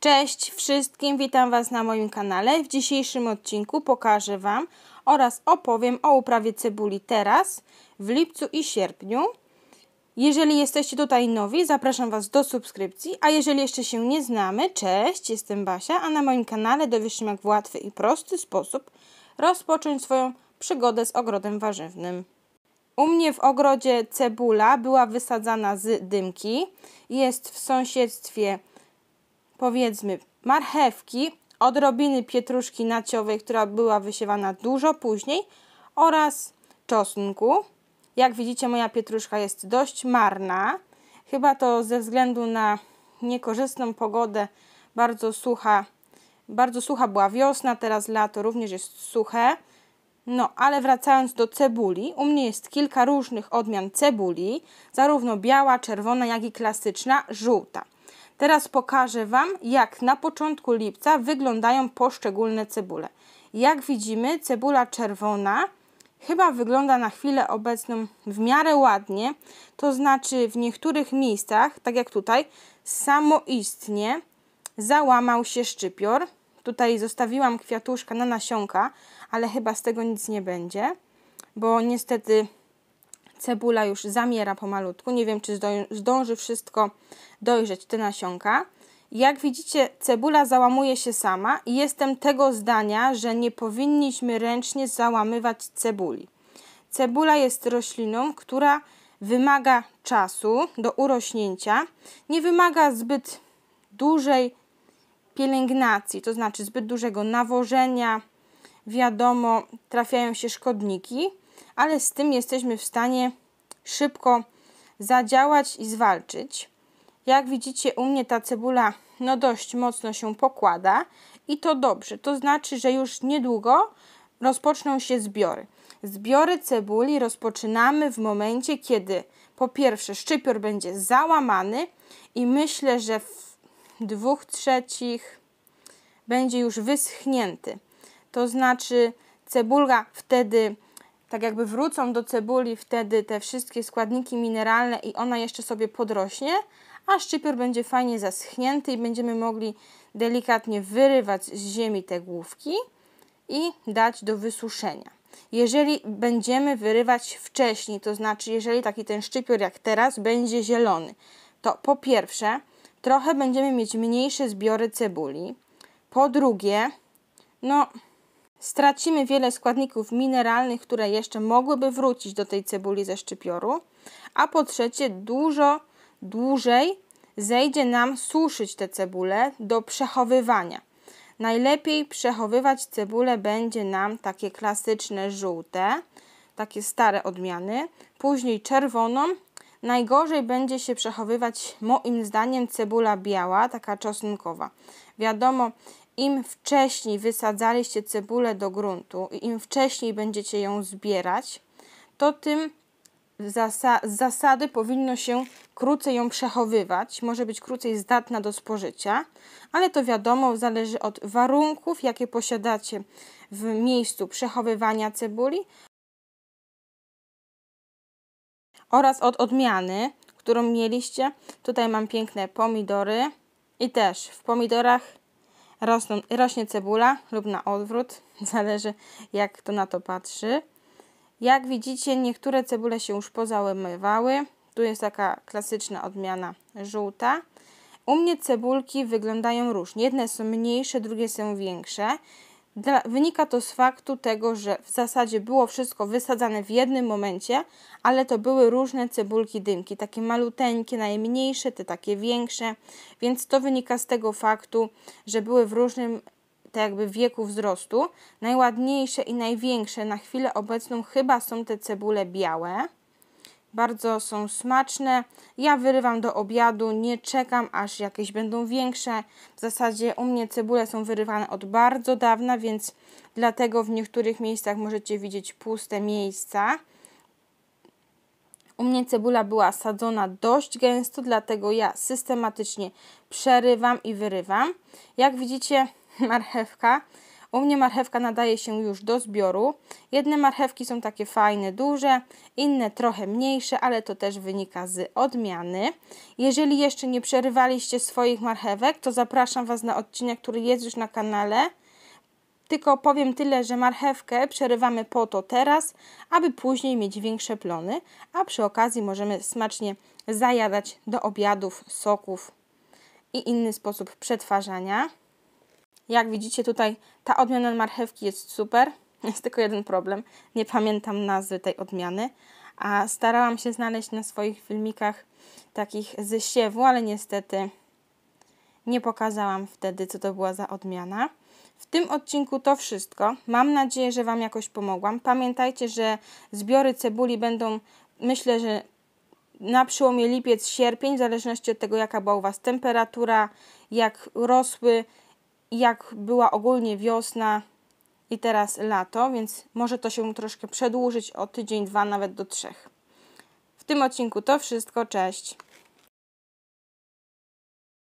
Cześć wszystkim, witam Was na moim kanale. W dzisiejszym odcinku pokażę Wam oraz opowiem o uprawie cebuli teraz, w lipcu i sierpniu. Jeżeli jesteście tutaj nowi, zapraszam Was do subskrypcji, a jeżeli jeszcze się nie znamy, cześć, jestem Basia, a na moim kanale dowiesz się jak w łatwy i prosty sposób rozpocząć swoją przygodę z ogrodem warzywnym. U mnie w ogrodzie cebula była wysadzana z dymki, jest w sąsiedztwie powiedzmy marchewki, odrobiny pietruszki naciowej, która była wysiewana dużo później oraz czosnku. Jak widzicie moja pietruszka jest dość marna, chyba to ze względu na niekorzystną pogodę, bardzo sucha, bardzo sucha była wiosna, teraz lato również jest suche. No, ale wracając do cebuli, u mnie jest kilka różnych odmian cebuli, zarówno biała, czerwona, jak i klasyczna, żółta. Teraz pokażę Wam, jak na początku lipca wyglądają poszczególne cebule. Jak widzimy, cebula czerwona chyba wygląda na chwilę obecną w miarę ładnie, to znaczy w niektórych miejscach, tak jak tutaj, samoistnie załamał się szczypior. Tutaj zostawiłam kwiatuszka na nasionka, ale chyba z tego nic nie będzie, bo niestety cebula już zamiera pomalutku. Nie wiem, czy zdąży wszystko dojrzeć, te nasionka. Jak widzicie, cebula załamuje się sama i jestem tego zdania, że nie powinniśmy ręcznie załamywać cebuli. Cebula jest rośliną, która wymaga czasu do urośnięcia, nie wymaga zbyt dużej pielęgnacji, to znaczy zbyt dużego nawożenia. Wiadomo, trafiają się szkodniki, ale z tym jesteśmy w stanie szybko zadziałać i zwalczyć. Jak widzicie u mnie ta cebula no dość mocno się pokłada i to dobrze, to znaczy, że już niedługo rozpoczną się zbiory. Zbiory cebuli rozpoczynamy w momencie, kiedy po pierwsze szczypior będzie załamany i myślę, że w dwóch trzecich będzie już wyschnięty. To znaczy cebulka wtedy tak jakby wrócą do cebuli wtedy te wszystkie składniki mineralne i ona jeszcze sobie podrośnie, a szczypior będzie fajnie zaschnięty i będziemy mogli delikatnie wyrywać z ziemi te główki i dać do wysuszenia. Jeżeli będziemy wyrywać wcześniej, to znaczy jeżeli taki ten szczypior jak teraz będzie zielony, to po pierwsze trochę będziemy mieć mniejsze zbiory cebuli, po drugie no Stracimy wiele składników mineralnych, które jeszcze mogłyby wrócić do tej cebuli ze szczypioru. A po trzecie, dużo dłużej zejdzie nam suszyć te cebule do przechowywania. Najlepiej przechowywać cebulę będzie nam takie klasyczne żółte, takie stare odmiany, później czerwoną. Najgorzej będzie się przechowywać moim zdaniem cebula biała, taka czosnkowa. Wiadomo, im wcześniej wysadzaliście cebulę do gruntu i im wcześniej będziecie ją zbierać, to tym z zasady powinno się krócej ją przechowywać, może być krócej zdatna do spożycia, ale to wiadomo, zależy od warunków, jakie posiadacie w miejscu przechowywania cebuli oraz od odmiany, którą mieliście. Tutaj mam piękne pomidory i też w pomidorach rosną, rośnie cebula lub na odwrót, zależy jak kto na to patrzy. Jak widzicie, niektóre cebule się już pozałamywały. Tu jest taka klasyczna odmiana żółta. U mnie cebulki wyglądają różnie. Jedne są mniejsze, drugie są większe. Dla, wynika to z faktu tego, że w zasadzie było wszystko wysadzane w jednym momencie, ale to były różne cebulki dymki, takie maluteńkie, najmniejsze, te takie większe, więc to wynika z tego faktu, że były w różnym tak jakby wieku wzrostu. Najładniejsze i największe na chwilę obecną chyba są te cebule białe bardzo są smaczne. Ja wyrywam do obiadu, nie czekam aż jakieś będą większe. W zasadzie u mnie cebule są wyrywane od bardzo dawna, więc dlatego w niektórych miejscach możecie widzieć puste miejsca. U mnie cebula była sadzona dość gęsto, dlatego ja systematycznie przerywam i wyrywam. Jak widzicie, marchewka u mnie marchewka nadaje się już do zbioru. Jedne marchewki są takie fajne, duże, inne trochę mniejsze, ale to też wynika z odmiany. Jeżeli jeszcze nie przerywaliście swoich marchewek, to zapraszam Was na odcinek, który jest już na kanale. Tylko powiem tyle, że marchewkę przerywamy po to teraz, aby później mieć większe plony, a przy okazji możemy smacznie zajadać do obiadów, soków i inny sposób przetwarzania. Jak widzicie tutaj ta odmiana marchewki jest super. Jest tylko jeden problem. Nie pamiętam nazwy tej odmiany. A starałam się znaleźć na swoich filmikach takich ze siewu, ale niestety nie pokazałam wtedy, co to była za odmiana. W tym odcinku to wszystko. Mam nadzieję, że Wam jakoś pomogłam. Pamiętajcie, że zbiory cebuli będą, myślę, że na przełomie lipiec-sierpień, w zależności od tego, jaka była u Was temperatura, jak rosły, jak była ogólnie wiosna i teraz lato, więc może to się troszkę przedłużyć o tydzień, dwa, nawet do trzech. W tym odcinku to wszystko. Cześć!